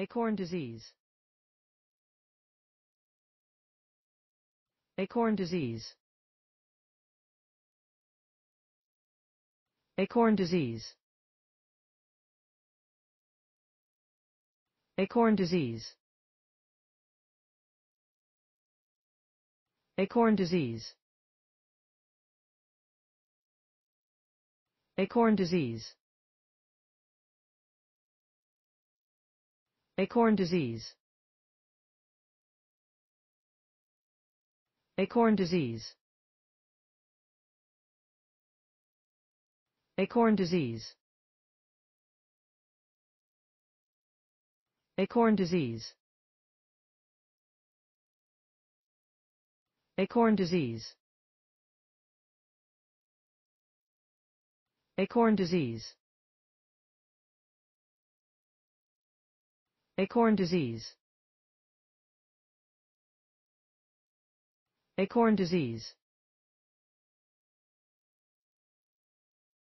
Acorn disease. Acorn disease. Acorn disease. Acorn disease. Acorn disease. Acorn disease. Acorn disease. Acorn disease. Acorn disease. Acorn disease. Acorn disease. Acorn disease. Acorn disease Acorn disease